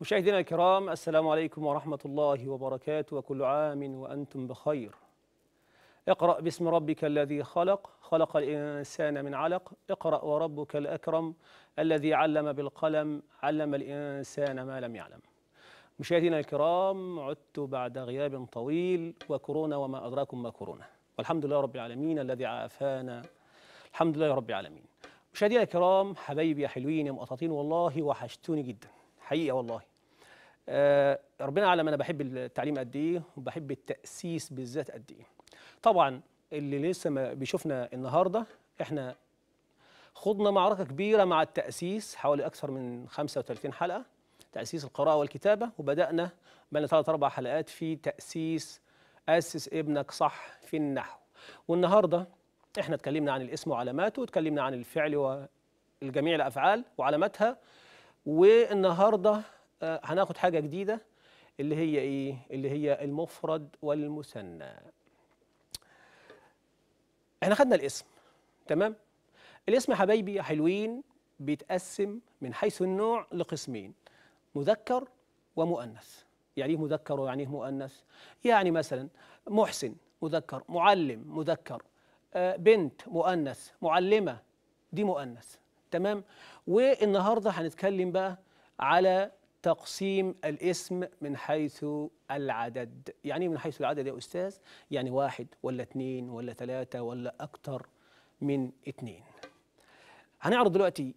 مشاهدينا الكرام السلام عليكم ورحمة الله وبركاته وكل عام وأنتم بخير اقرأ باسم ربك الذي خلق خلق الإنسان من علق اقرأ وربك الأكرم الذي علم بالقلم علم الإنسان ما لم يعلم مشاهدينا الكرام عدت بعد غياب طويل وكورونا وما أدراكم ما كورونا والحمد لله رب العالمين الذي عافانا الحمد لله رب العالمين مشاهدينا الكرام حبايبي يا حلوين يا مقططين والله وحشتوني جدا حقيقه والله آه ربنا اعلم انا بحب التعليم قد ايه وبحب التاسيس بالذات قد ايه طبعا اللي لسه ما بيشوفنا النهارده احنا خضنا معركه كبيره مع التاسيس حوالي اكثر من 35 حلقه تاسيس القراءه والكتابه وبدانا بقى ثلاث اربع حلقات في تاسيس اسس ابنك صح في النحو والنهارده احنا اتكلمنا عن الاسم وعلاماته واتكلمنا عن الفعل والجميع الافعال وعلاماتها والنهارده آه، هناخد حاجه جديده اللي هي ايه اللي هي المفرد والمثنى احنا خدنا الاسم تمام الاسم يا حبايبي يا حلوين بيتقسم من حيث النوع لقسمين مذكر ومؤنث يعني ايه مذكر ويعني ايه مؤنث يعني مثلا محسن مذكر معلم مذكر آه، بنت مؤنث معلمه دي مؤنث تمام والنهارده هنتكلم بقى على تقسيم الاسم من حيث العدد يعني إيه من حيث العدد يا أستاذ يعني واحد ولا اثنين ولا ثلاثة ولا أكتر من اثنين هنعرض دلوقتي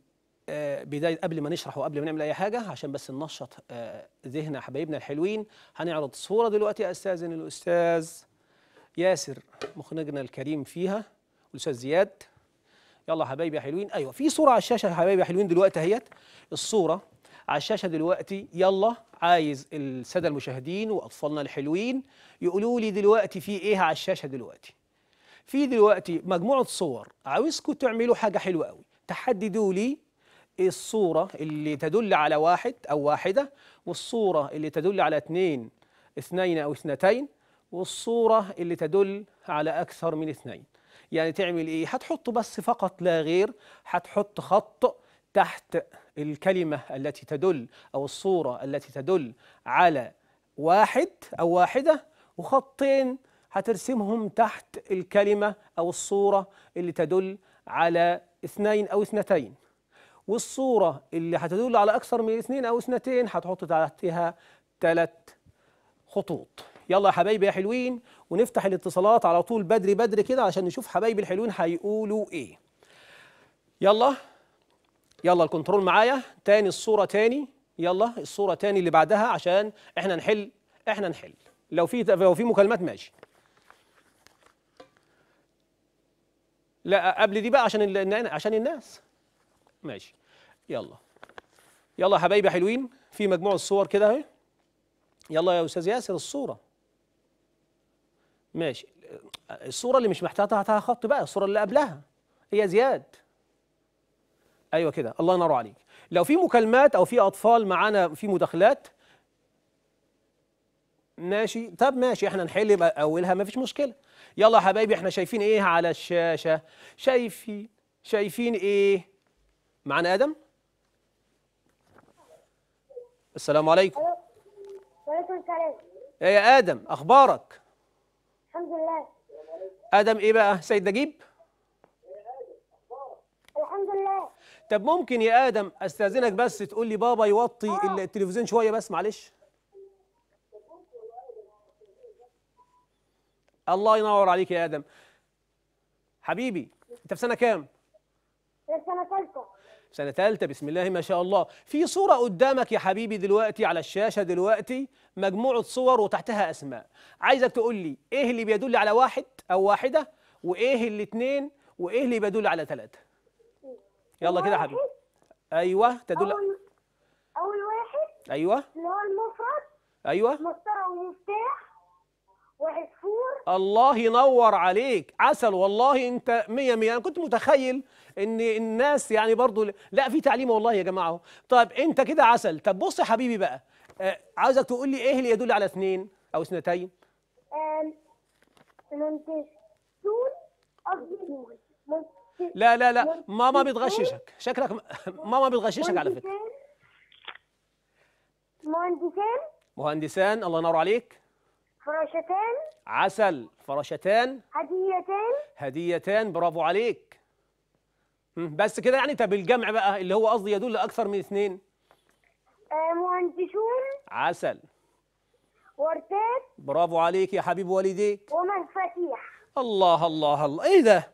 آه، بداية قبل ما نشرح وقبل ما نعمل أي حاجة عشان بس ننشط آه، ذهن حبايبنا الحلوين هنعرض صورة دلوقتي يا أستاذن الأستاذ ياسر مخرجنا الكريم فيها والأستاذ زياد يلا حبايبي يا حلوين ايوه في صوره على الشاشه حبايبي يا حلوين دلوقتي اهيت الصوره على الشاشه دلوقتي يلا عايز الساده المشاهدين واطفالنا الحلوين يقولوا لي دلوقتي في ايه على الشاشه دلوقتي في دلوقتي مجموعه صور عاوزكم تعملوا حاجه حلوه قوي تحددوا لي الصوره اللي تدل على واحد او واحده والصوره اللي تدل على اثنين اثنين او اثنتين والصوره اللي تدل على اكثر من اثنين يعني تعمل ايه هتحط بس فقط لا غير هتحط خط تحت الكلمة التي تدل أو الصورة التي تدل على واحد أو واحدة وخطين هترسمهم تحت الكلمة أو الصورة اللي تدل على اثنين أو اثنتين والصورة اللي هتدل على أكثر من اثنين أو اثنتين هتحط تحتها ثلاث خطوط يلا يا حبايبي يا حلوين ونفتح الاتصالات على طول بدري بدري كده عشان نشوف حبايبي الحلوين هيقولوا ايه يلا يلا الكنترول معايا تاني الصورة تاني يلا الصورة تاني اللي بعدها عشان احنا نحل احنا نحل لو في لو في مكالمات ماشي لا قبل دي بقى عشان عشان الناس ماشي يلا يلا يا حبايبي حلوين في مجموع الصور كده اهي يلا يا استاذ ياسر الصوره ماشي الصورة اللي مش محتاجها خط بقى الصورة اللي قبلها هي زياد ايوه كده الله ينور عليك لو في مكالمات او في اطفال معانا في مداخلات ماشي طب ماشي احنا نحل اولها ما فيش مشكله يلا يا حبايبي احنا شايفين ايه على الشاشه شايفين شايفين ايه معانا ادم السلام عليكم وعليكم السلام ايه يا ادم اخبارك الحمد لله ادم ايه بقى سيد نجيب الحمد لله طب ممكن يا ادم استاذنك بس تقول لي بابا يوطي آه. التلفزيون شويه بس معلش الله ينور عليك يا ادم حبيبي انت في سنه كام؟ في سنه ثالثه سنة ثالثة بسم الله ما شاء الله في صورة قدامك يا حبيبي دلوقتي على الشاشة دلوقتي مجموعة صور وتحتها أسماء عايزك تقول لي إيه اللي بيدل على واحد أو واحدة وإيه اللي اتنين وإيه اللي بيدل على ثلاثة يلا كده يا حبيبي أيوه تدل أول, أول واحد أيوه اللي هو المفرد أيوه مسطرة ومفتاح وعصفور الله ينور عليك عسل والله انت مية مية انا كنت متخيل ان الناس يعني برضو لا في تعليم والله يا جماعه طيب انت كده عسل طب بص يا حبيبي بقى آه، عاوزك تقول لي ايه اللي يدل على اثنين او اثنتين لا لا لا ماما بتغششك شكلك ماما بتغششك على فكره مهندسان مهندسان الله ينور عليك فراشتان عسل فراشتان هديتان هديتان برافو عليك بس كده يعني طب الجمع بقى اللي هو قصدي يدل اكثر من اثنين آه، مهندسون عسل ورتاب برافو عليك يا حبيب والديك ومفاتيح الله الله الله ايه ده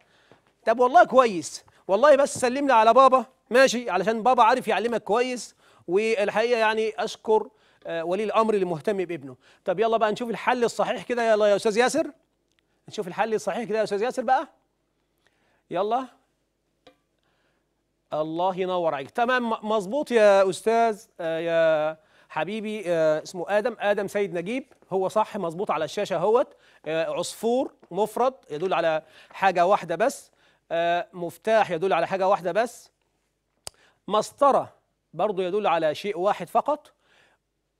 طب والله كويس والله بس سلم لي على بابا ماشي علشان بابا عارف يعلمك كويس والحقيقه يعني اشكر آه، ولي الامر اللي مهتم بابنه طب يلا بقى نشوف الحل الصحيح كده يلا يا استاذ ياسر نشوف الحل الصحيح كده يا استاذ ياسر بقى يلا الله ينور عليك تمام مظبوط يا استاذ آه، يا حبيبي آه، اسمه ادم ادم سيد نجيب هو صح مظبوط على الشاشه اهوت آه، عصفور مفرد يدل على حاجه واحده بس مفتاح يدل على حاجه واحده بس مسطره برضه يدل على شيء واحد فقط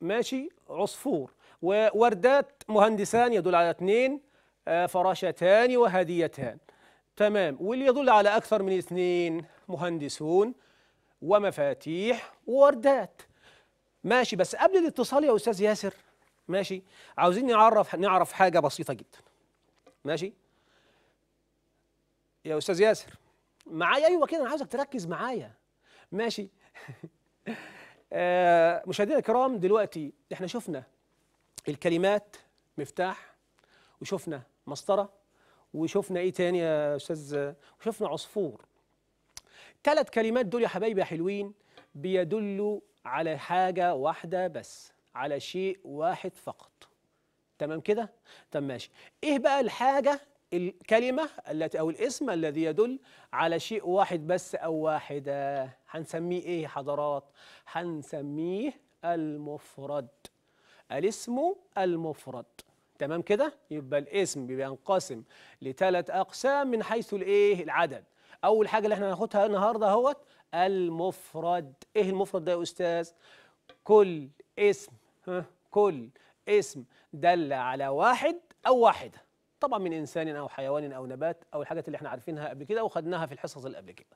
ماشي عصفور ووردات مهندسان يدل على اثنين فراشتان وهديتان تمام واللي يدل على أكثر من اثنين مهندسون ومفاتيح ووردات ماشي بس قبل الاتصال يا أستاذ ياسر ماشي عاوزين نعرف نعرف حاجة بسيطة جدا ماشي يا أستاذ ياسر معايا أيوة كده أنا عاوزك تركز معايا ماشي آه، مشاهدينا الكرام دلوقتي احنا شفنا الكلمات مفتاح وشفنا مسطره وشفنا ايه تاني يا استاذ وشفنا عصفور ثلاث كلمات دول يا حبايبي يا حلوين بيدلوا على حاجه واحده بس على شيء واحد فقط تمام كده طب ماشي ايه بقى الحاجه الكلمه التي او الاسم الذي يدل على شيء واحد بس او واحده هنسميه ايه حضرات هنسميه المفرد الاسم المفرد تمام كده يبقى الاسم بينقسم لثلاث اقسام من حيث الايه العدد اول حاجه اللي احنا هناخدها النهارده اهوت المفرد ايه المفرد ده يا استاذ كل اسم ها كل اسم دل على واحد او واحده طبعا من انسان او حيوان او نبات او الحاجات اللي احنا عارفينها قبل كده وخدناها في الحصص اللي قبل كده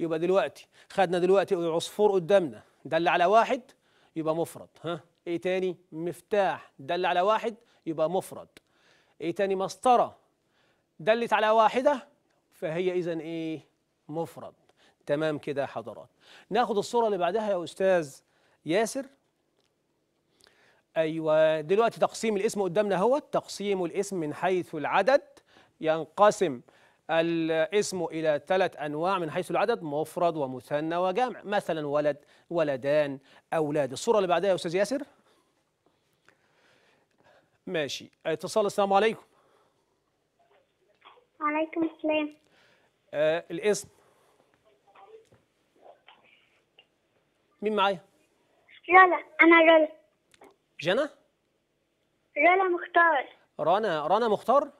يبقى دلوقتي خدنا دلوقتي عصفور قدامنا دل على واحد يبقى مفرد ها ايه تاني مفتاح دل على واحد يبقى مفرد ايه تاني مسطره دلت على واحده فهي اذا ايه مفرد تمام كده يا حضرات ناخد الصوره اللي بعدها يا استاذ ياسر ايوه دلوقتي تقسيم الاسم قدامنا اهوت تقسيم الاسم من حيث العدد ينقسم الاسم إلى ثلاث أنواع من حيث العدد مفرد ومثنى وجمع مثلا ولد ولدان أولاد الصورة اللي بعدها يا أستاذ ياسر ماشي اتصال السلام عليكم وعليكم السلام آه الاسم مين معايا؟ رنا أنا رنا جنى؟ رنا مختار رنا رنا مختار؟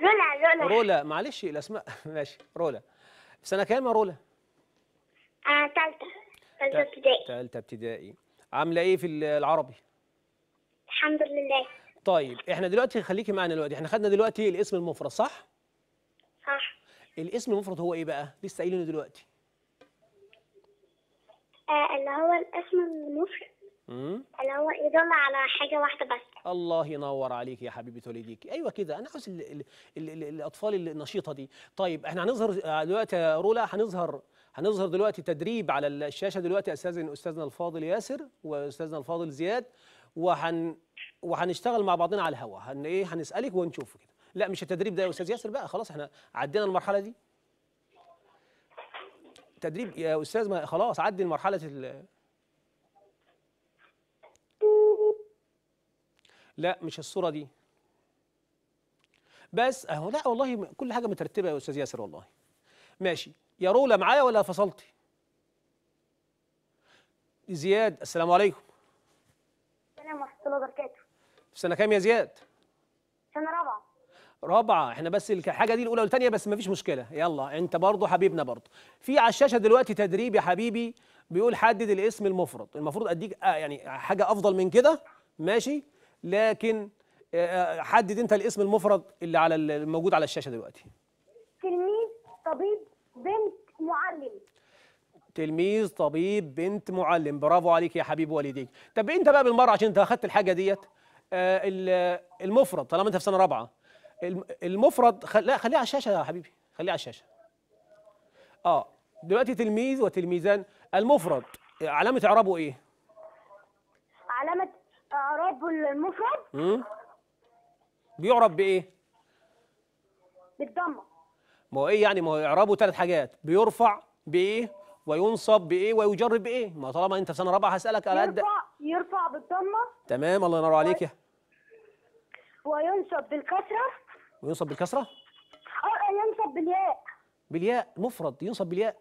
رولا رولا رولا معلش الاسماء ماشي رولا في سنه كام يا رولا؟ اه ثالثه ثالثه ابتدائي ثالثه ابتدائي عامله ايه في العربي؟ الحمد لله طيب احنا دلوقتي خليكي معانا دلوقتي احنا خدنا دلوقتي الاسم المفرد صح؟ صح الاسم المفرد هو ايه بقى؟ لسه قايلينه دلوقتي آه، اللي هو الاسم المفرد اللي هو يدل على حاجه واحده بس الله ينور عليك يا حبيبه توليديك ايوه كده انا عاوز الاطفال النشيطه دي طيب احنا هنظهر دلوقتي رولا هنظهر هنظهر دلوقتي تدريب على الشاشه دلوقتي استاذ استاذنا الفاضل ياسر واستاذنا الفاضل زياد وهن وهنشتغل مع بعضنا على الهواء هن ايه هنسالك ونشوف كده لا مش التدريب ده يا استاذ ياسر بقى خلاص احنا عدينا المرحله دي تدريب يا استاذ ما خلاص عدي المرحله لا مش الصورة دي بس اهو لا والله كل حاجة مترتبة يا أستاذ ياسر والله ماشي يا رولا معايا ولا فصلتي زياد السلام عليكم السلام ورحمة الله وبركاته في سنة كام يا زياد؟ سنة رابعة رابعة احنا بس الحاجة دي الأولى والثانية بس مفيش مشكلة يلا أنت برضه حبيبنا برضه في على الشاشة دلوقتي تدريب يا حبيبي بيقول حدد الاسم المفرد المفروض أديك آه يعني حاجة أفضل من كده ماشي لكن آه، آه، حدد انت الاسم المفرد اللي على الموجود على الشاشه دلوقتي تلميذ طبيب بنت معلم تلميذ طبيب بنت معلم برافو عليك يا حبيب والديك طب انت بقى بالمره عشان انت اخذت الحاجه ديت آه، المفرد طالما انت في سنه رابعه المفرد خل... لا خليها على الشاشه يا حبيبي خليها على الشاشه اه دلوقتي تلميذ وتلميذان المفرد علامه اعرابه ايه اعراب المفرد امم بيعرب بايه بالضمه ما هو ايه يعني ما هو اعرابه ثلاث حاجات بيرفع بايه وينصب بايه ويجر بايه ما طالما انت في سنه رابعه هسالك على قد يرفع يرفع بالضمه تمام الله ينور عليك يا وينصب بالكسره وينصب بالكسره اه ينصب بالياء بالياء مفرد ينصب بالياء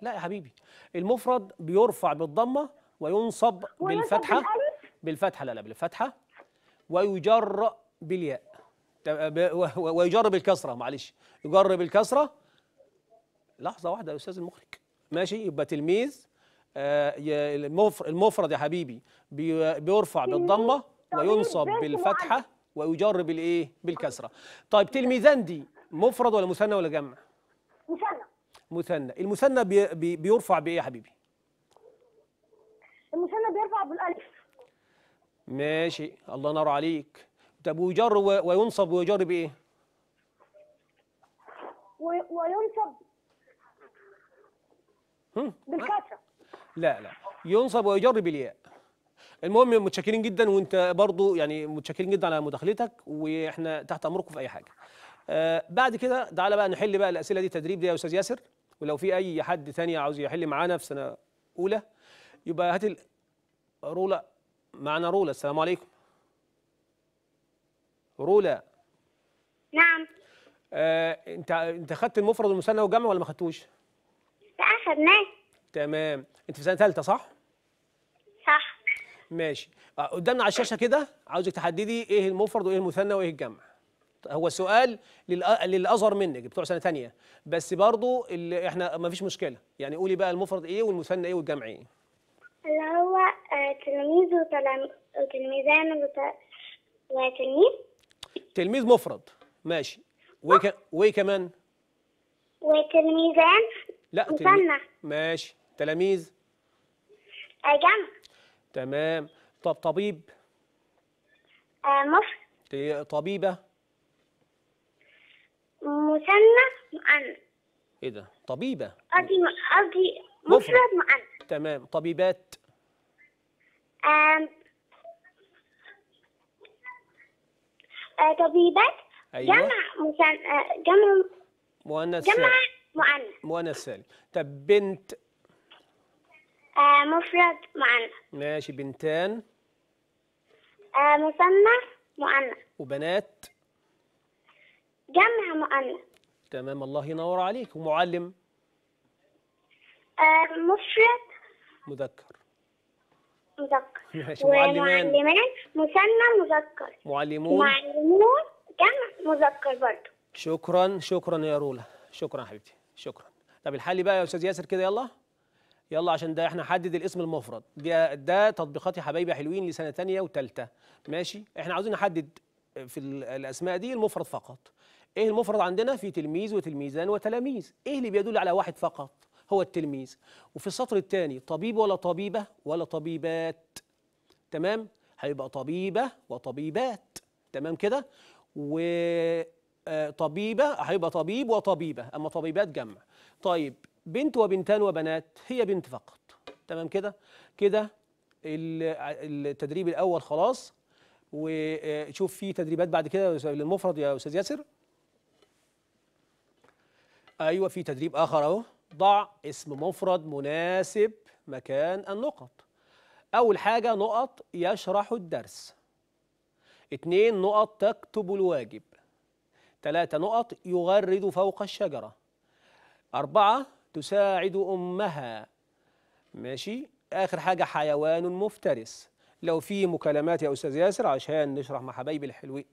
لا يا حبيبي المفرد بيرفع بالضمه وينصب بالفتحة بالفتحة لا لا بالفتحة ويجر بالياء ويجر بالكسرة معلش يجر بالكسرة لحظة واحدة يا أستاذ المخرج ماشي يبقى تلميذ آه، المفرد يا حبيبي بيرفع بالضمة وينصب بالفتحة ويجر بالايه بالكسره طيب تلميذان دي مفرد ولا مثنى ولا جمع مثنى مثنى المثنى بيرفع بايه يا حبيبي المثنى بيرفع بالالف ماشي الله ينور عليك طب ويجر وينصب ويجر بايه وينصب بالكسره لا لا ينصب ويجر بالياء المهم متشكرين جدا وانت برضو يعني متشكرين جدا على مداخلتك واحنا تحت امركم في اي حاجه آه بعد كده تعالى بقى نحل بقى الاسئله دي تدريب دي يا استاذ ياسر ولو في اي حد تاني عاوز يحل معانا في سنه اولى يبقى هات رولا معنا رولا السلام عليكم رولا نعم آه، انت انت خدت المفرد والمثنى والجمع ولا ما خدتوش؟ لا خدناه تمام انت في سنه ثالثه صح؟ صح ماشي آه، قدامنا على الشاشه كده عاوزك تحددي ايه المفرد وايه المثنى وايه الجمع هو سؤال للاصغر منك بتوع سنه ثانيه بس برضو احنا ما فيش مشكله يعني قولي بقى المفرد ايه والمثنى ايه والجمع ايه اللي هو آه، تلميذ وتلميذان وتلميذ تلميذ مفرد ماشي ويك... وكمان وتلميذان لا مثنى ماشي تلاميذ آه، جمع تمام طب طبيب آه، مفرد طبيبة مثنى مؤنث ايه ده طبيبة قصدي قصدي مفرد مؤنث تمام طبيبات آه، طبيبات أيوة. جمع آه، جمع مؤنث جمع مؤنث مؤنث سالم طب بنت آه، مفرد مؤنث ماشي بنتان مثنى مؤنث وبنات جمع مؤنث تمام الله ينور عليك ومعلم مفرد مذكر مذكر ومعلمان مثنى مذكر معلمون معلمون جمع مذكر برضه شكرا شكرا يا رولا شكرا يا حبيبتي شكرا طب الحل بقى يا استاذ ياسر كده يلا يلا عشان ده احنا حدد الاسم المفرد ده, ده تطبيقات يا حبايبي حلوين لسنه ثانيه وثالثه ماشي احنا عاوزين نحدد في الاسماء دي المفرد فقط ايه المفرد عندنا في تلميذ وتلميذان وتلاميذ ايه اللي بيدل على واحد فقط هو التلميذ وفي السطر الثاني طبيب ولا طبيبة ولا طبيبات تمام هيبقى طبيبة وطبيبات تمام كده وطبيبة آه، هيبقى طبيب وطبيبة أما طبيبات جمع طيب بنت وبنتان وبنات هي بنت فقط تمام كده كده التدريب الأول خلاص وشوف آه، في تدريبات بعد كده للمفرد يا أستاذ ياسر ايوه في تدريب اخر اهو ضع اسم مفرد مناسب مكان النقط أول حاجة نقط يشرح الدرس اتنين نقط تكتب الواجب تلاتة نقط يغرد فوق الشجرة أربعة تساعد أمها ماشي آخر حاجة حيوان مفترس لو في مكالمات يا أستاذ ياسر عشان نشرح مع حبايبي الحلوين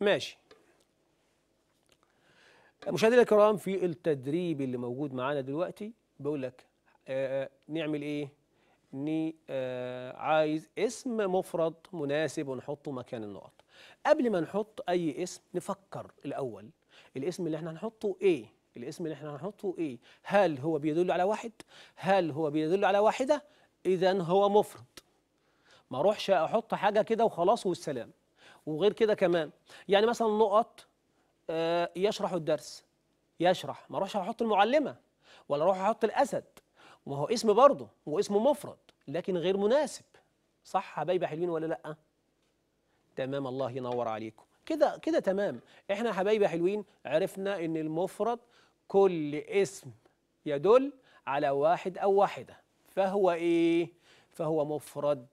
ماشي مشاهدينا الكرام في التدريب اللي موجود معانا دلوقتي بقول لك آه،, آه نعمل ايه؟ ني آه عايز اسم مفرد مناسب ونحطه مكان النقط. قبل ما نحط اي اسم نفكر الاول الاسم اللي احنا هنحطه ايه؟ الاسم اللي احنا هنحطه ايه؟ هل هو بيدل على واحد؟ هل هو بيدل على واحده؟ اذا هو مفرد. ما اروحش احط حاجه كده وخلاص والسلام. وغير كده كمان يعني مثلا نقط آه، يشرح الدرس يشرح ما اروحش احط المعلمه ولا اروح احط الاسد ما هو اسم برضه واسم مفرد لكن غير مناسب صح حبايبي حلوين ولا لا تمام الله ينور عليكم كده كده تمام احنا حبايبي حلوين عرفنا ان المفرد كل اسم يدل على واحد او واحده فهو ايه فهو مفرد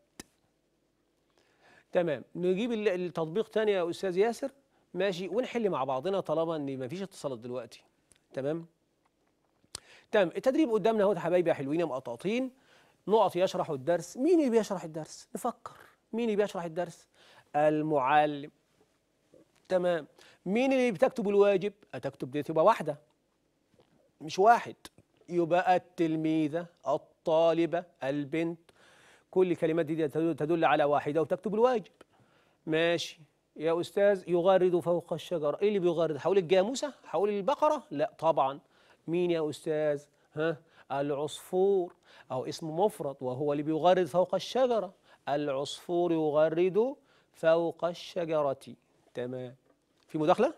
تمام نجيب التطبيق تاني يا استاذ ياسر ماشي ونحل مع بعضنا طالما ان مفيش اتصالات دلوقتي تمام تمام التدريب قدامنا اهو حبايبي يا حلوين يا نقط يشرح الدرس مين اللي بيشرح الدرس نفكر مين اللي بيشرح الدرس المعلم تمام مين اللي بتكتب الواجب اتكتب دي تبقى واحده مش واحد يبقى التلميذه الطالبه البنت كل الكلمات دي تدل على واحده وتكتب الواجب ماشي يا أستاذ يغرد فوق الشجرة إيه اللي بيغرد حول الجاموسة حول البقرة لا طبعا مين يا أستاذ ها العصفور أو اسم مفرد وهو اللي بيغرد فوق الشجرة العصفور يغرد فوق الشجرة تمام في مداخلة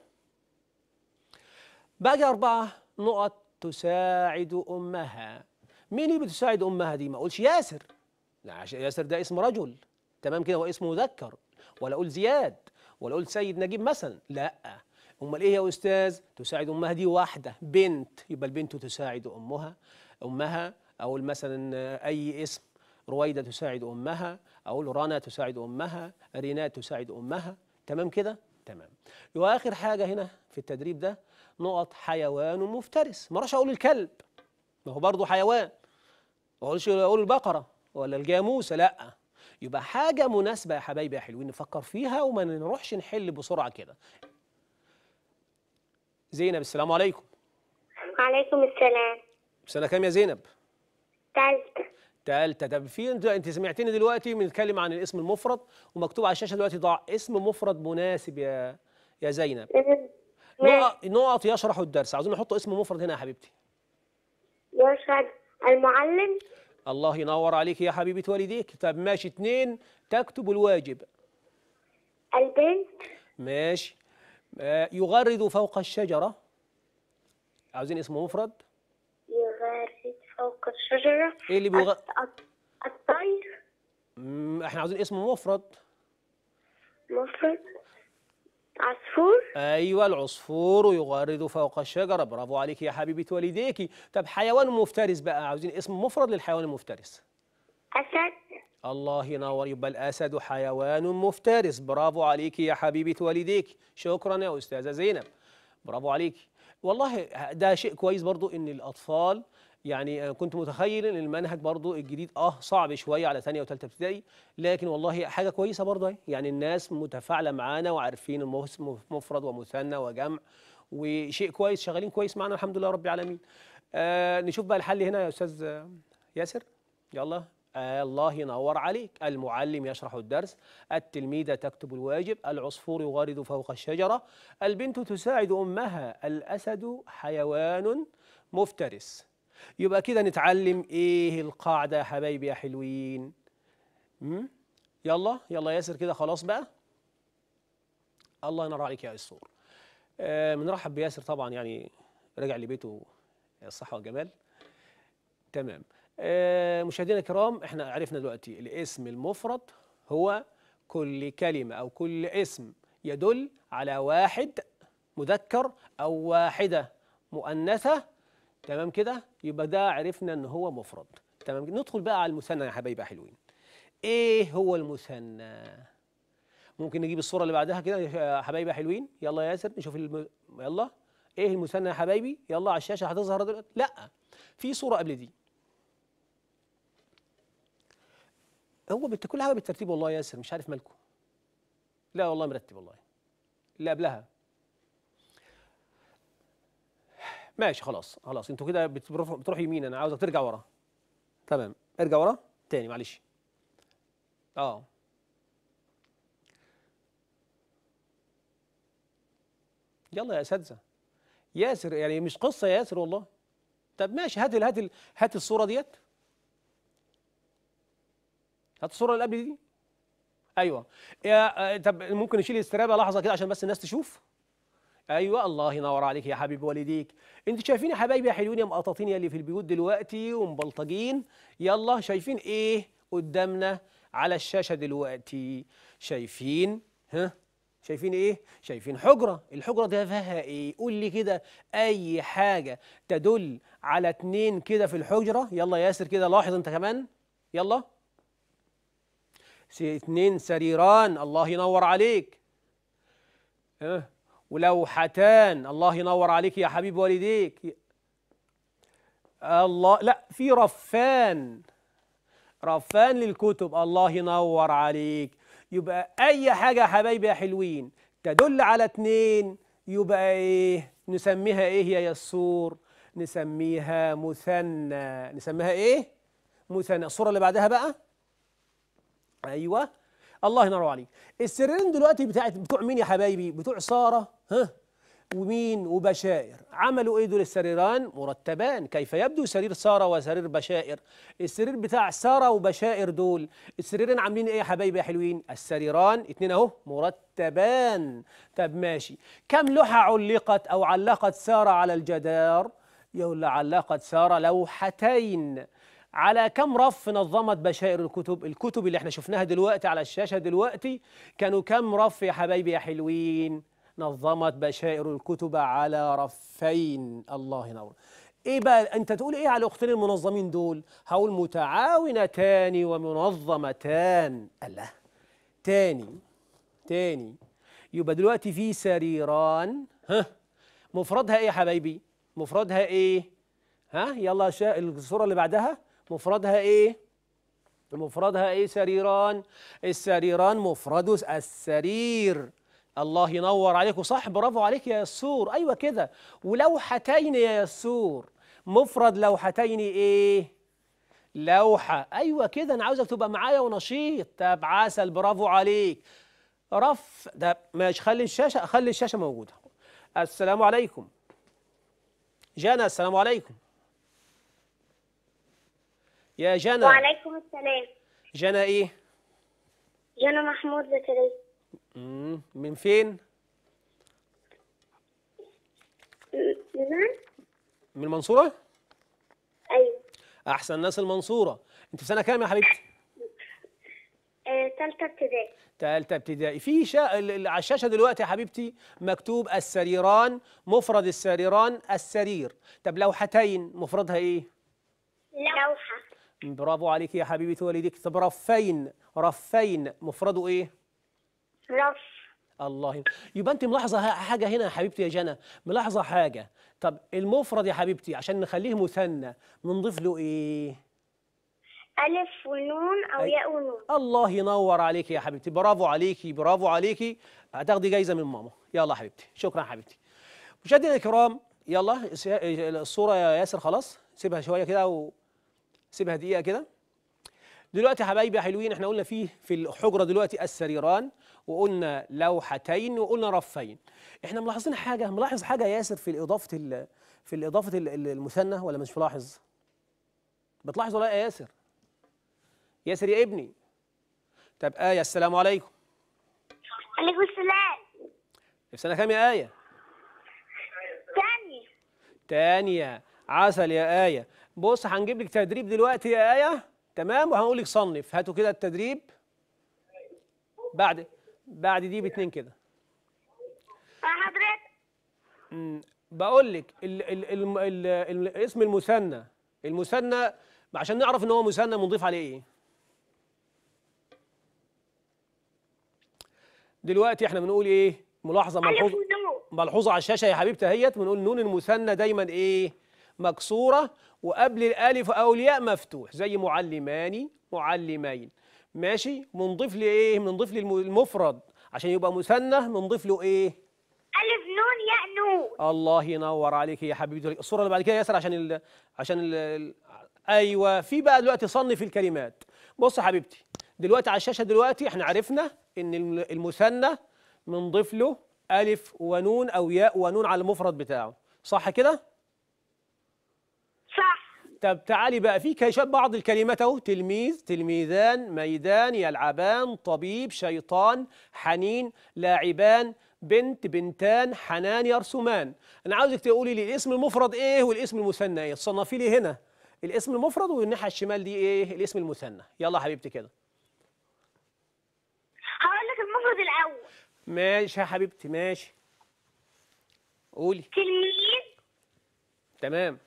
باقي أربعة نقط تساعد أمها مين اللي بتساعد أمها دي ما أقولش ياسر لا ياسر ده اسم رجل تمام كده هو اسم مذكر ولا أقول زياد ولا قلت سيد نجيب مثلا لا امال ايه يا استاذ تساعد امها دي واحده بنت يبقى البنت تساعد امها امها اقول مثلا اي اسم رويده تساعد امها اقول رنا تساعد امها رينا تساعد امها تمام كده تمام واخر حاجه هنا في التدريب ده نقط حيوان مفترس ما راش اقول الكلب ما هو برضه حيوان ما اقولش اقول البقره ولا الجاموسه لا يبقى حاجة مناسبة يا حبايبي يا حلوين نفكر فيها وما نروحش نحل بسرعة كده زينب السلام عليكم وعليكم السلام سنة كام يا زينب؟ تالتة تالتة طب في انت انت سمعتني دلوقتي بنتكلم عن الاسم المفرد ومكتوب على الشاشة دلوقتي ضع اسم مفرد مناسب يا يا زينب نقط يشرح الدرس عاوزين نحط اسم مفرد هنا يا حبيبتي يشرح المعلم الله ينور عليك يا حبيبة والديك طب ماشي اتنين تكتب الواجب البنت ماشي آه، يغرد فوق الشجرة عاوزين اسمه مفرد يغرد فوق الشجرة ايه اللي بيغ... الطير احنا عاوزين اسم مفرد مفرد عصفور ايوه العصفور يغرد فوق الشجره برافو عليك يا حبيبه والديكي طب حيوان مفترس بقى عاوزين اسم مفرد للحيوان المفترس اسد الله ينور يبقى الاسد حيوان مفترس برافو عليك يا حبيبه والديك شكرا يا استاذه زينب برافو عليك والله ده شيء كويس برضو ان الاطفال يعني آه، كنت متخيل ان المنهج برضو الجديد اه صعب شويه على ثانيه وثالثه ابتدائي لكن والله حاجه كويسه برضو يعني الناس متفاعله معانا وعارفين مفرد ومثنى وجمع وشيء كويس شغالين كويس معانا الحمد لله رب العالمين آه نشوف بقى الحل هنا يا استاذ ياسر يلا آه الله ينور عليك المعلم يشرح الدرس التلميذة تكتب الواجب العصفور يغارد فوق الشجرة البنت تساعد أمها الأسد حيوان مفترس يبقى كده نتعلم ايه القاعده يا حبايبي يا حلوين امم يلا يلا ياسر كده خلاص بقى الله ينور عليك يا يسور آه بنرحب بياسر طبعا يعني رجع لبيته الصحه والجمال تمام آه مشاهدينا الكرام احنا عرفنا دلوقتي الاسم المفرد هو كل كلمه او كل اسم يدل على واحد مذكر او واحده مؤنثه تمام كده يبقى ده عرفنا ان هو مفرد تمام ندخل بقى على المثنى يا حبايبي حلوين ايه هو المثنى ممكن نجيب الصوره اللي بعدها كده يا حبايبي حلوين يلا يا ياسر نشوف الم... يلا ايه المثنى يا حبايبي يلا على الشاشه هتظهر دلوقتي لا في صوره قبل دي هو كل حاجه بالترتيب والله يا ياسر مش عارف مالكم لا والله مرتب والله اللي قبلها ماشي خلاص خلاص انتوا كده بتروح يمين انا عاوزك ترجع ورا تمام ارجع ورا تاني معلش اه يلا يا اساتذه ياسر يعني مش قصه يا ياسر والله طب ماشي هات هات هات الصوره ديت هات الصوره اللي قبل دي ايوه يا آه، طب ممكن نشيل الاسترابه لحظه كده عشان بس الناس تشوف ايوه الله ينور عليك يا حبيب والديك انتوا شايفين يا حبايبي يا حلوين يا مقططين يا اللي في البيوت دلوقتي ومبلطجين يلا شايفين ايه قدامنا على الشاشه دلوقتي شايفين ها شايفين ايه شايفين حجره الحجره دي فيها ايه قول لي كده اي حاجه تدل على اتنين كده في الحجره يلا ياسر كده لاحظ انت كمان يلا اتنين سريران الله ينور عليك ها ولوحتان الله ينور عليك يا حبيب والديك الله لا في رفان رفان للكتب الله ينور عليك يبقى أي حاجة يا حبايبي يا حلوين تدل على اتنين يبقى إيه نسميها إيه يا يسور نسميها مثنى نسميها إيه مثنى الصورة اللي بعدها بقى أيوه الله ينور عليك السريرين دلوقتي بتاعت بتوع مين يا حبايبي بتوع ساره ها ومين وبشائر عملوا ايه دول السريران مرتبان كيف يبدو سرير ساره وسرير بشائر السرير بتاع ساره وبشائر دول السريرين عاملين ايه يا حبايبي يا حلوين السريران اتنين اهو مرتبان طب ماشي كم لوحه علقت او علقت ساره على الجدار يقول علقت ساره لوحتين على كم رف نظمت بشائر الكتب الكتب اللي احنا شفناها دلوقتي على الشاشة دلوقتي كانوا كم رف يا حبايبي يا حلوين نظمت بشائر الكتب على رفين الله ينور ايه بقى انت تقول ايه على الاختين المنظمين دول هقول متعاونتان ومنظمتان الله تاني تاني يبقى دلوقتي في سريران ها مفردها ايه يا حبايبي مفردها ايه ها يلا الصوره اللي بعدها مفردها ايه مفردها ايه سريران السريران مفرد السرير الله ينور عليك وصح برافو عليك يا يسور ايوه كده ولوحتين يا يسور مفرد لوحتين ايه لوحه ايوه كده انا عاوزك تبقى معايا ونشيط طب عسل برافو عليك رف ده ماشي خلي الشاشه خلي الشاشه موجوده السلام عليكم جانا السلام عليكم يا جنى وعليكم السلام جنى ايه؟ جنى محمود زكريا من فين؟ من من المنصورة؟ ايوه احسن ناس المنصورة انت في سنة كام يا حبيبتي؟ ثالثة آه، ابتدائي ثالثة ابتدائي في شا... على الشاشة دلوقتي يا حبيبتي مكتوب السريران مفرد السريران السرير طب لوحتين مفردها ايه؟ لوحة برافو عليك يا حبيبه والديك طب رفين رفين مفرده ايه رف الله يبقى انت ملاحظه حاجه هنا يا حبيبتي يا جنى ملاحظه حاجه طب المفرد يا حبيبتي عشان نخليه مثنى بنضيف له ايه الف ونون او ياء ونون الله ينور عليك يا حبيبتي برافو عليكي برافو عليكي هتاخدي جايزه من ماما يلا حبيبتي شكرا حبيبتي مشاهدينا الكرام يلا الصوره يا ياسر خلاص سيبها شويه كده و... سيبها دقيقه كده دلوقتي حبايبي يا حلوين احنا قلنا فيه في الحجره دلوقتي السريران وقلنا لوحتين وقلنا رفين احنا ملاحظين حاجه ملاحظ حاجه ياسر في اضافه في الاضافه المثنى ولا مش ملاحظ بتلاحظ ولا يا ياسر ياسر يا ابني طب ايه السلام عليكم عليكم السلام في سنه كام يا ايه تانية تانية عسل يا ايه بص هنجيب لك تدريب دلوقتي يا ايه تمام وهنقول لك صنف هاتوا كده التدريب بعد بعد دي باتنين كده حضرتك بقول لك اسم المثنى المثنى عشان نعرف ان هو مثنى بنضيف عليه ايه دلوقتي احنا بنقول ايه ملاحظه ملحوظه ملحوظه على الشاشه يا حبيبتي اهيت بنقول نون المثنى دايما ايه مكسورة وقبل الألف الياء مفتوح زي معلمان معلمين ماشي منضيف لي إيه منضيف لي المفرد عشان يبقى مثنى منضيف له إيه ألف نون ياء نون الله ينور عليك يا حبيبتي الصورة اللي بعد كده ياسر عشان الـ عشان الـ أيوه في بقى دلوقتي صنف الكلمات بص يا حبيبتي دلوقتي على الشاشة دلوقتي احنا عرفنا إن المثنى منضيف له ألف ونون أو ياء ونون على المفرد بتاعه صح كده؟ طب تعالي بقى في بعض الكلمات اهو تلميذ تلميذان ميدان يلعبان طبيب شيطان حنين لاعبان بنت بنتان حنان يرسمان انا عاوزك تقولي لي الاسم المفرد ايه والاسم المثنى ايه تصنفي لي هنا الاسم المفرد والناحيه الشمال دي ايه الاسم المثنى يلا حبيبتي كده هقول لك المفرد الاول ماشي يا حبيبتي ماشي قولي تلميذ تمام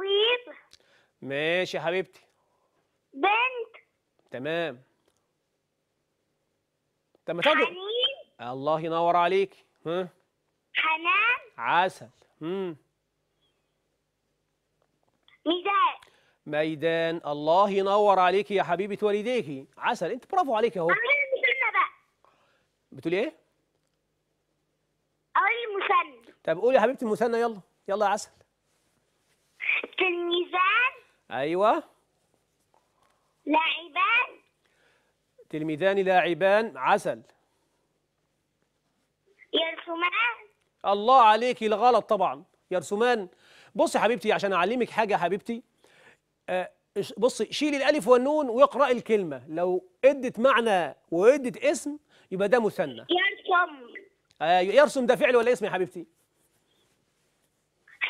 حفيظ ماشي يا حبيبتي بنت تمام تمام حنين الله ينور عليك ها حنان عسل امم ميدان ميدان الله ينور عليك يا حبيبه والديكي عسل انت برافو عليك اهو بتقولي ايه؟ اقول المثنى طب قولي يا حبيبتي المثنى يلا يلا يا عسل تلميذان أيوة لاعبان تلميذان لاعبان عسل يرسمان الله عليكي الغلط طبعا يرسمان بصي حبيبتي عشان أعلمك حاجة حبيبتي آه، بصي شيلي الألف والنون واقرأي الكلمة لو ادت معنى وادت اسم يبقى ده مثنى يرسم آه، يرسم ده فعل ولا اسم يا حبيبتي؟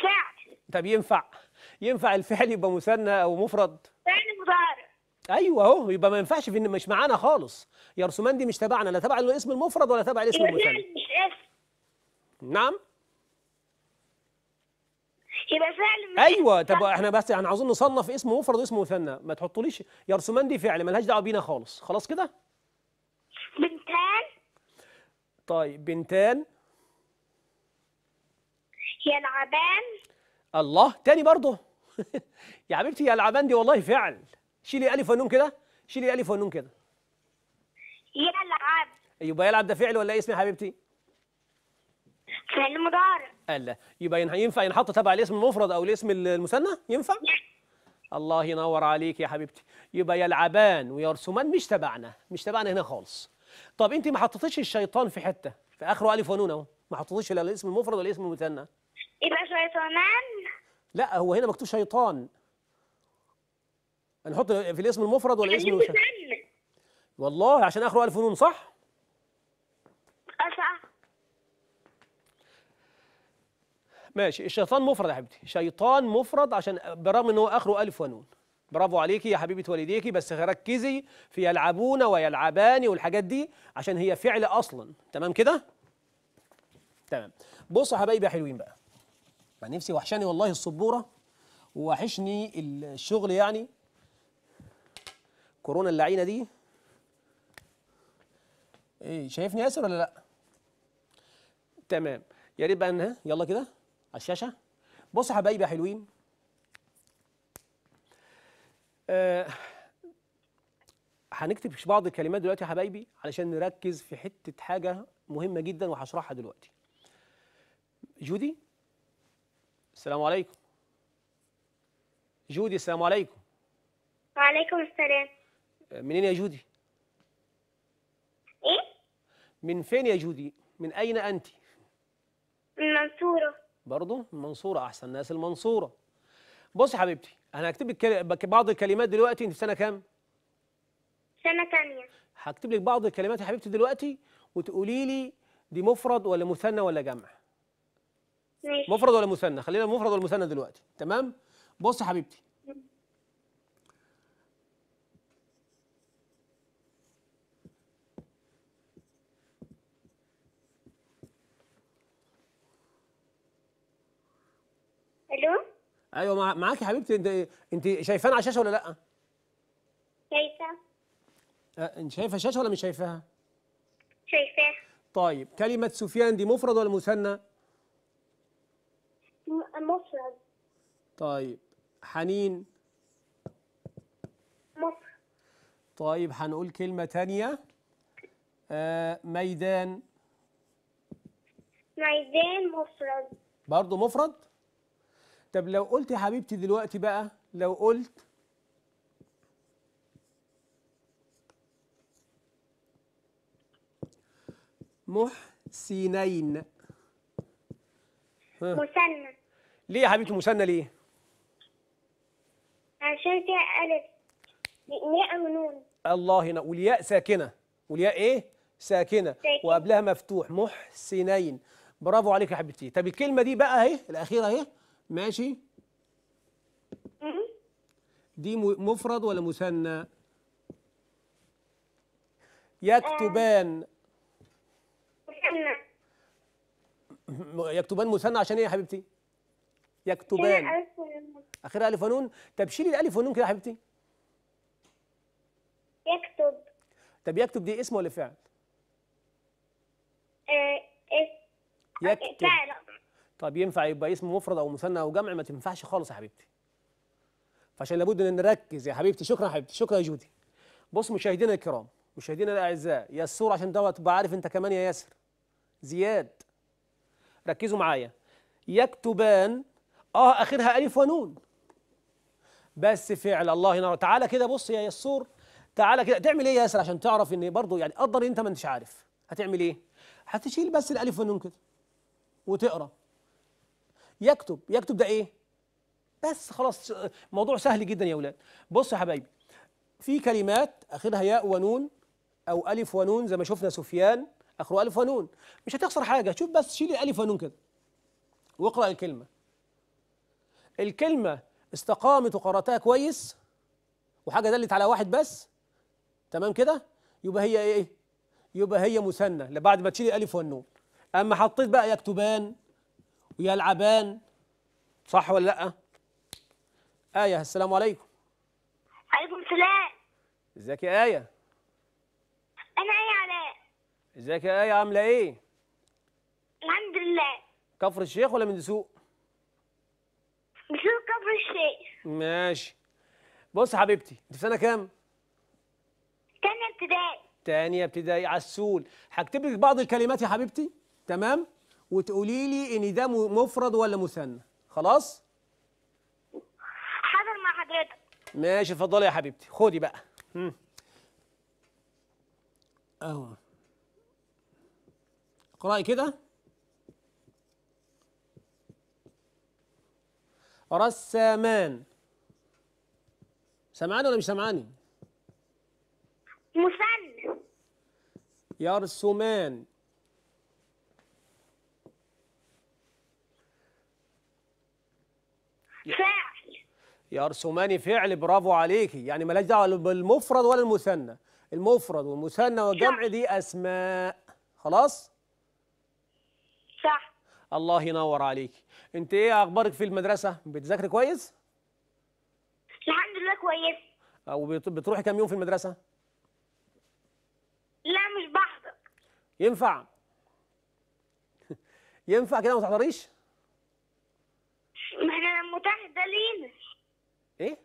فعل طب ينفع ينفع الفعل يبقى مثنى او مفرد فعل مضارع ايوه اهو يبقى ما ينفعش في مش معانا خالص يا رسومان دي مش تبعنا لا تبع الاسم المفرد ولا تبع الاسم المثنى مش اسم نعم يبقى فعل مش ايوه طب احنا بس احنا عاوزين نصنف اسم مفرد واسم مثنى ما تحطوليش يا رسومان دي فعل ملهاش دعوه بينا خالص خلاص كده بنتان طيب بنتان يلعبان الله تاني برضه يا حبيبتي يا دي والله فعل شيلي الف ونون كده شيلي الف ونون كده يلعب يبقى يلعب ده فعل ولا إيه اسم يا حبيبتي فعل مضارع الا يبقى ينفع ينحط تبع الاسم المفرد او الاسم المثنى ينفع الله ينور عليك يا حبيبتي يبقى يلعبان ويرسمان مش تبعنا مش تبعنا هنا خالص طب انت ما حطيتيش الشيطان في حته في اخره الف ونون اهو ما حطيتيش لا الاسم المفرد ولا الاسم المثنى يبقى شيطانان لا هو هنا مكتوب شيطان هنحط في الاسم المفرد ولا الاسم يعني المشكل والله عشان اخره الف نون صح أه، صح ماشي الشيطان مفرد يا حبيبتي شيطان مفرد عشان برغم ان هو اخره الف ونون برافو عليكي يا حبيبه والديكي بس ركزي في يلعبون ويلعبان والحاجات دي عشان هي فعل اصلا تمام كده تمام بصوا يا حبايبي يا حلوين بقى يعني نفسي وحشاني والله السبوره ووحشني الشغل يعني كورونا اللعينه دي ايه شايفني ياسر ولا لا تمام يا ريت بقى انها يلا كده على الشاشه بص يا حبايبي يا حلوين آه هنكتب بعض الكلمات دلوقتي يا حبايبي علشان نركز في حته حاجه مهمه جدا وهشرحها دلوقتي جودي السلام عليكم جودي السلام عليكم وعليكم السلام منين يا جودي ايه من فين يا جودي من اين انت من المنصوره برضه المنصوره احسن ناس المنصوره بصي يا حبيبتي انا هكتب لك بعض الكلمات دلوقتي انت في سنه كام سنه ثانيه هكتب لك بعض الكلمات يا حبيبتي دلوقتي وتقولي لي دي مفرد ولا مثنى ولا جمع مفرد ولا مثنى خلينا مفرد ولا مثنى دلوقتي تمام بص يا حبيبتي الو ايوه مع... يا حبيبتي انت انت شايفانا على الشاشه ولا لا شايفه انت شايفه الشاشه ولا مش شايفاها شايفاها طيب كلمه سفيان دي مفرد ولا مثنى مصر طيب حنين مصر طيب هنقول كلمة تانية آه ميدان ميدان مفرد برضه مفرد طب لو قلت يا حبيبتي دلوقتي بقى لو قلت محسنين مثنى ليه يا حبيبتي مثنى ليه؟ عشان فيها ألف ياء ونون الله ينور والياء ساكنة والياء إيه؟ ساكنة ساكن. وقبلها مفتوح محسنين برافو عليك يا حبيبتي طب الكلمة دي بقى أهي الأخيرة أهي ماشي دي مفرد ولا مثنى؟ يكتبان آه. مثنى يكتبان مثنى عشان ايه يا حبيبتي؟ يكتبان إيه، ألف ونون اخرها الف ونون طب شيلي الالف ونون كده يا حبيبتي يكتب طب يكتب دي اسم ولا فعل؟ آه اسم إيه. يكتب فعل طب ينفع يبقى اسم مفرد او مثنى او جمع ما تنفعش خالص يا حبيبتي فعشان لابد ان نركز يا حبيبتي شكرا يا حبيبتي شكرا يا جودي بص مشاهدينا الكرام مشاهدينا الاعزاء ياسر عشان دوت تبقى عارف انت كمان يا ياسر زياد ركزوا معايا يكتبان اه اخرها الف ونون بس فعل الله ينور تعالى كده بص يا يسور تعالى كده تعمل ايه يا ياسر عشان تعرف ان برضه يعني قدر انت ما انتش عارف هتعمل ايه هتشيل بس الالف والنون كده وتقرا يكتب يكتب ده ايه بس خلاص موضوع سهل جدا يا اولاد بص يا حبايبي في كلمات اخرها ياء ونون او الف ونون زي ما شفنا سفيان اخره الف ونون مش هتخسر حاجه شوف بس شيل الالف ونون كده واقرا الكلمه الكلمة استقامت وقرأتها كويس وحاجة دلت على واحد بس تمام كده يبقى هي ايه يبقى هي مثنى لبعد ما تشيل الالف والنون اما حطيت بقى يكتبان ويلعبان صح ولا لا آية السلام عليكم عليكم السلام ازيك يا آية أنا آية علاء ازيك يا آية عاملة إيه الحمد لله كفر الشيخ ولا من دسوق نشوف كفر الشيء ماشي بص حبيبتي انت في سنه كام؟ تانية ابتدائي تانية ابتدائي عسول هكتب لك بعض الكلمات يا حبيبتي تمام؟ وتقولي لي ان ده مفرد ولا مثنى خلاص؟ حاضر مع حضرتك ماشي اتفضلي يا حبيبتي خدي بقى اهو اقرأي كده رسامان سمعاني ولا مش سمعاني؟ مثنى يرسمان فعل يرسمان فعل برافو عليكي يعني مالهاش دعوه بالمفرد ولا المثنى المفرد والمثنى والجمع دي اسماء خلاص؟ صح الله ينور عليك انت ايه اخبارك في المدرسه بتذاكري كويس الحمد لله كويس آه، وبتروحي كام يوم في المدرسه لا مش بحضر ينفع ينفع كده ما تحضريش ما احنا متاح ده لينا ايه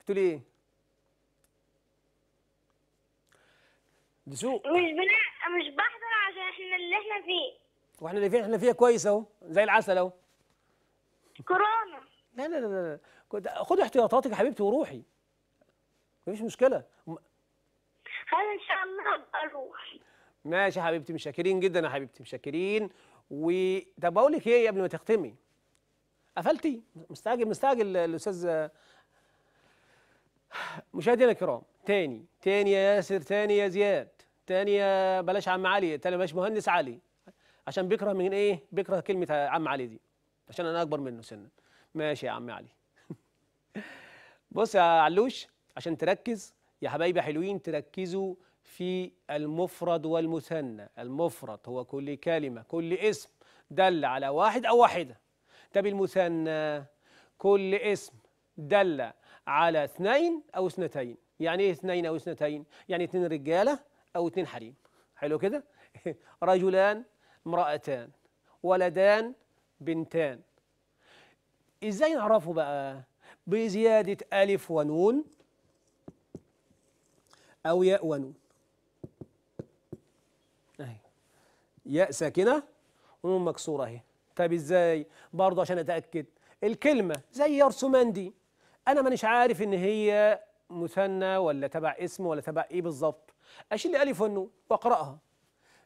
بتقولي ايه دسوق مش بنا... مش بحضر عشان احنا اللي احنا فيه واحنا اللي فيها احنا فيها كويس اهو زي العسل اهو كورونا لا لا لا لا خدي احتياطاتك يا حبيبتي وروحي مفيش مشكله هل ان شاء الله اروح ماشي يا حبيبتي مشاكرين جدا يا حبيبتي مشاكرين و طب بقول لك ايه قبل ما تختمي قفلتي مستعجل مستعجل الاستاذ مشاهدينا الكرام تاني تاني يا ياسر تاني يا زياد تاني يا بلاش عم علي تاني بلاش مهندس علي عشان بيكره من ايه بيكره كلمه عم علي دي عشان انا اكبر منه سنا ماشي يا عم علي بص يا علوش عشان تركز يا حبايبي حلوين تركزوا في المفرد والمثنى المفرد هو كل كلمه كل اسم دل على واحد او واحده طب المثنى كل اسم دل على اثنين او اثنتين يعني ايه اثنين او اثنتين يعني اثنين رجاله او اثنين حريم حلو كده رجلان امرأتان ولدان بنتان إزاي نعرفه بقى بزيادة ألف ونون أو ياء ونون أهي ياء ساكنة ونون مكسورة أهي طب إزاي برضه عشان أتأكد الكلمة زي يرسمان دي أنا مانيش عارف إن هي مثنى ولا تبع اسم ولا تبع إيه بالظبط أشيل ألف والنون وأقرأها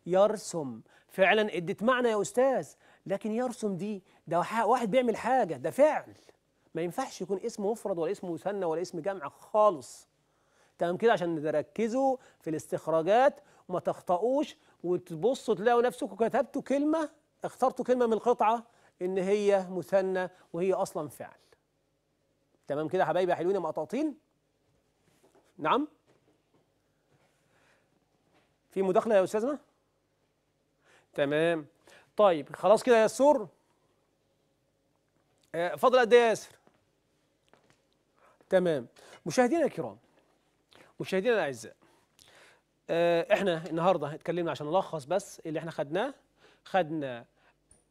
يرسم فعلا اديت معنى يا استاذ لكن يرسم دي ده واحد بيعمل حاجه ده فعل ما ينفعش يكون اسم مفرد ولا اسم مثنى ولا اسم جمع خالص تمام كده عشان تركزوا في الاستخراجات وما تخطئوش وتبصوا تلاقوا نفسكم كتبتوا كلمه اخترتوا كلمه من القطعه ان هي مثنى وهي اصلا فعل تمام كده يا حبايبي يا حلوين مقطعتين نعم في مداخله يا استاذنا تمام طيب خلاص كده يا سور آه، فضل قد ايه ياسر تمام مشاهدينا الكرام مشاهدينا الاعزاء آه، احنا النهارده اتكلمنا عشان نلخص بس اللي احنا خدناه خدنا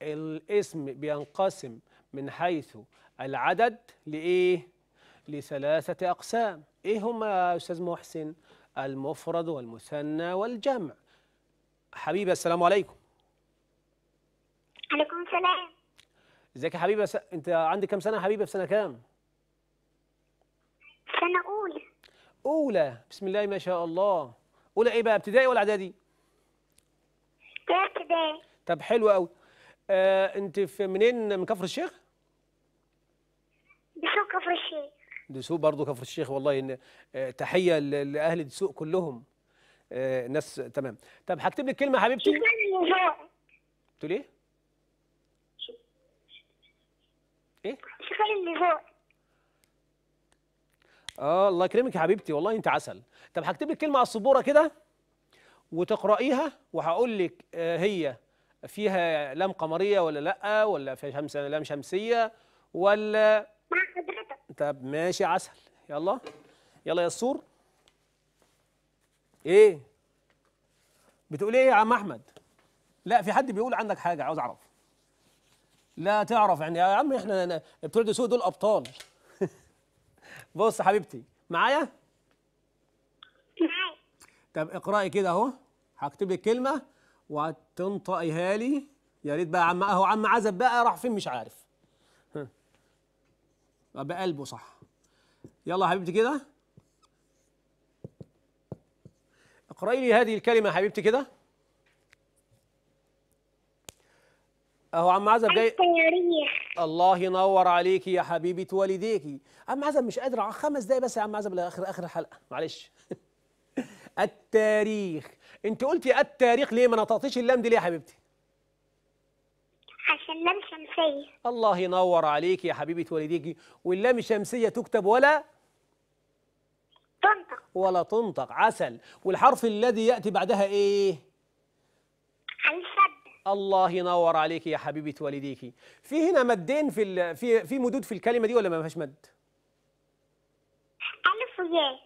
الاسم بينقسم من حيث العدد لايه لثلاثه اقسام ايه هما يا استاذ محسن المفرد والمثنى والجمع حبيبي السلام عليكم عليكم السلام ازيك يا حبيبه س... انت عندك كام سنه يا حبيبه في سنه كام سنه اولى اولى بسم الله ما شاء الله اولى ايه بقى ابتدائي ولا اعدادي ابتدائي طب حلو قوي آه انت في منين من كفر الشيخ دسوق كفر الشيخ دسوق برضه كفر الشيخ والله ان آه تحيه لاهل دسوق كلهم آه ناس تمام طب هكتب لك كلمه يا حبيبتي بتقول ايه ايه شوفي اللي فوق اه الله يكرمك يا حبيبتي والله انت عسل طب هكتب لك كلمه على السبوره كده وتقرايها وهقول لك آه، هي فيها لام قمريه ولا لا ولا فيها شمس لام شمسيه ولا مع حضرتك طب ماشي عسل يلا يلا يا السور ايه بتقول ايه يا عم احمد لا في حد بيقول عندك حاجه عاوز اعرف لا تعرف يعني يا عم احنا بتوع دسوق دول ابطال بص حبيبتي معايا معايا طب اقراي كده اهو هكتب لك كلمه وهتنطقيها لي يا ريت بقى عم اهو عم عزب بقى راح فين مش عارف بقلبه صح يلا يا حبيبتي كده اقراي لي هذه الكلمه يا حبيبتي كده اهو عم عزب جاي التاريخ الله ينور عليكي يا حبيبه والديكي عم عزب مش قادر خمس دقايق بس يا عم عزب لاخر اخر الحلقه معلش التاريخ انت قلتي التاريخ ليه ما نطقتيش اللام دي ليه يا حبيبتي عشان لام شمسيه الله ينور عليكي يا حبيبه والديكي واللام الشمسيه تكتب ولا تنطق ولا تنطق عسل والحرف الذي ياتي بعدها ايه الف الله ينور عليك يا حبيبه والديك في هنا مدين في في في مدود في الكلمه دي ولا ما فيهاش مد الف وياء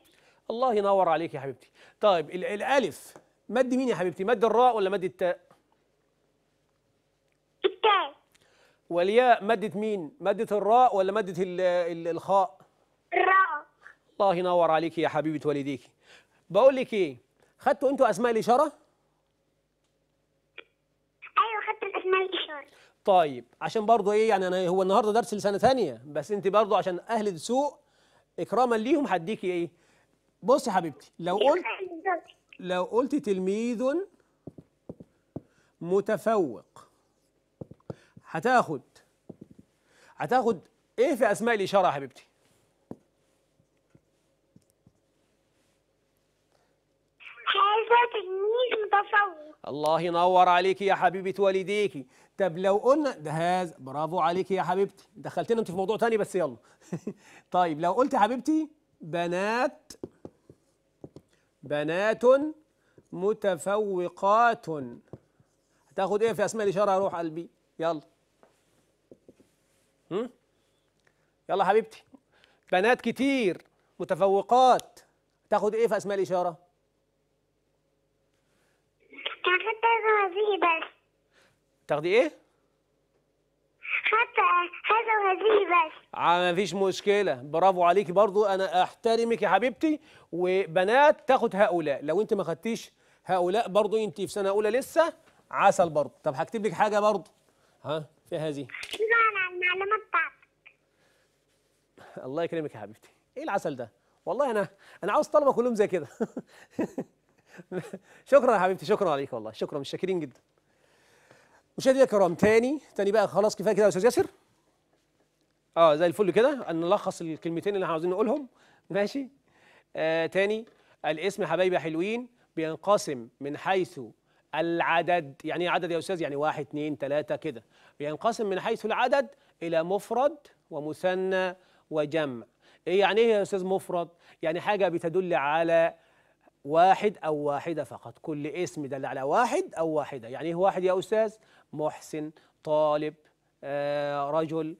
الله ينور عليك يا حبيبتي طيب الالف مد مين يا حبيبتي مد الراء ولا مد التاء التاء والياء مادة مين مادة الراء ولا مادة الخاء الراء الله ينور عليك يا حبيبه والديك بقول لك ايه خدتوا انتوا اسماء الاشاره طيب عشان برضو ايه يعني انا هو النهارده درس لسنه ثانيه بس انت برضو عشان اهل السوق اكراما ليهم هديكي ايه بص يا حبيبتي لو قلت لو قلت تلميذ متفوق هتاخد هتاخد ايه في اسماء الاشاره يا حبيبتي هذا تلميذ متفوق الله ينور عليكي يا حبيبه والديكي طب لو قلنا ده هذا برافو عليك يا حبيبتي دخلتنا انت في موضوع تاني بس يلا طيب لو قلت يا حبيبتي بنات بنات متفوقات هتاخد ايه في اسماء الاشاره يا روح قلبي يلا هم؟ يلا حبيبتي بنات كتير متفوقات تاخد ايه في اسماء الاشاره؟ تاخد بس تاخدي ايه حتى هذا وهذه بس آه، ما فيش مشكله برافو عليكي برضو انا احترمك يا حبيبتي وبنات تاخد هؤلاء لو انت ما خدتيش هؤلاء برضو انت في سنه اولى لسه عسل برضو طب هكتب لك حاجه برضو ها في هذه لا المعلومات بتاعتك الله يكرمك يا حبيبتي ايه العسل ده والله انا انا عاوز طلبه كلهم زي كده شكرا يا حبيبتي شكرا عليك والله شكرا مش شاكرين جدا مشاهدينا الكرام تاني تاني بقى خلاص كفايه كده يا استاذ ياسر اه زي الفل كده نلخص الكلمتين اللي احنا عاوزين نقولهم ماشي آه تاني الاسم حبايبي حلوين بينقسم من حيث العدد يعني ايه عدد يا استاذ يعني واحد اثنين ثلاثة كده بينقسم من حيث العدد الى مفرد ومثنى وجمع ايه يعني ايه يا استاذ مفرد يعني حاجه بتدل على واحد أو واحدة فقط كل اسم دل على واحد أو واحدة يعني إيه واحد يا أستاذ محسن طالب آه، رجل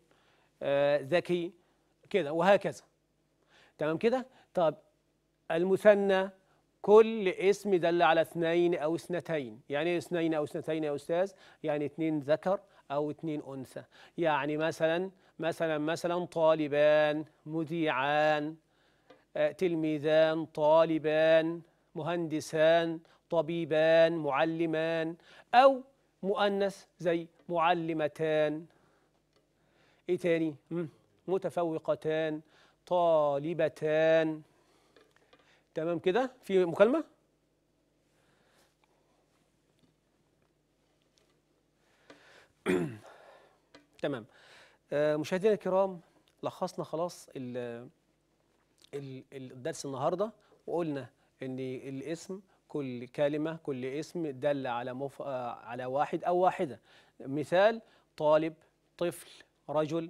آه، ذكي كده وهكذا تمام كده طب المثنى كل اسم دل على اثنين أو اثنتين يعني إيه اثنين أو اثنتين يا أستاذ يعني اثنين ذكر أو اثنين أنثى يعني مثلا مثلا مثلا طالبان مذيعان تلميذان طالبان مهندسان طبيبان معلمان أو مؤنث زي معلمتان إيه تاني؟ متفوقتان طالبتان تمام كده؟ في مكالمة؟ تمام آه، مشاهدينا الكرام لخصنا خلاص الدرس النهارده وقلنا ان الاسم كل كلمه كل اسم دل على مف... على واحد او واحده مثال طالب طفل رجل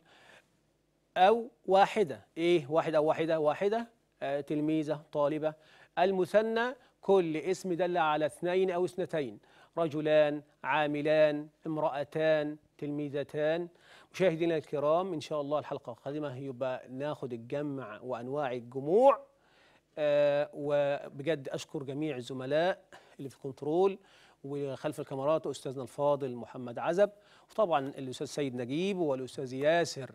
او واحده ايه واحد او واحده واحده آه تلميذه طالبه المثنى كل اسم دل على اثنين او اثنتين رجلان عاملان امراتان تلميذتان مشاهدينا الكرام ان شاء الله الحلقه القادمه يبقى ناخد الجمع وانواع الجموع أه وبجد اشكر جميع الزملاء اللي في الكنترول وخلف الكاميرات استاذنا الفاضل محمد عزب وطبعا الاستاذ سيد نجيب والاستاذ ياسر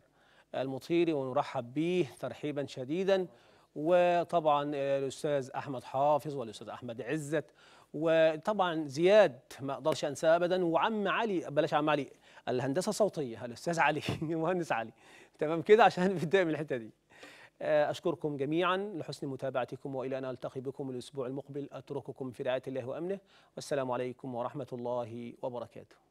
المطيري ونرحب به ترحيبا شديدا وطبعا الاستاذ احمد حافظ والاستاذ احمد عزت وطبعا زياد ما اقدرش انساه ابدا وعم علي بلاش عم علي الهندسه الصوتيه الاستاذ علي المهندس علي تمام كده عشان نبدا من الحته دي آه، أشكركم جميعا لحسن متابعتكم وإلى أن ألتقي بكم الأسبوع المقبل أترككم في رعاية الله وأمنه والسلام عليكم ورحمة الله وبركاته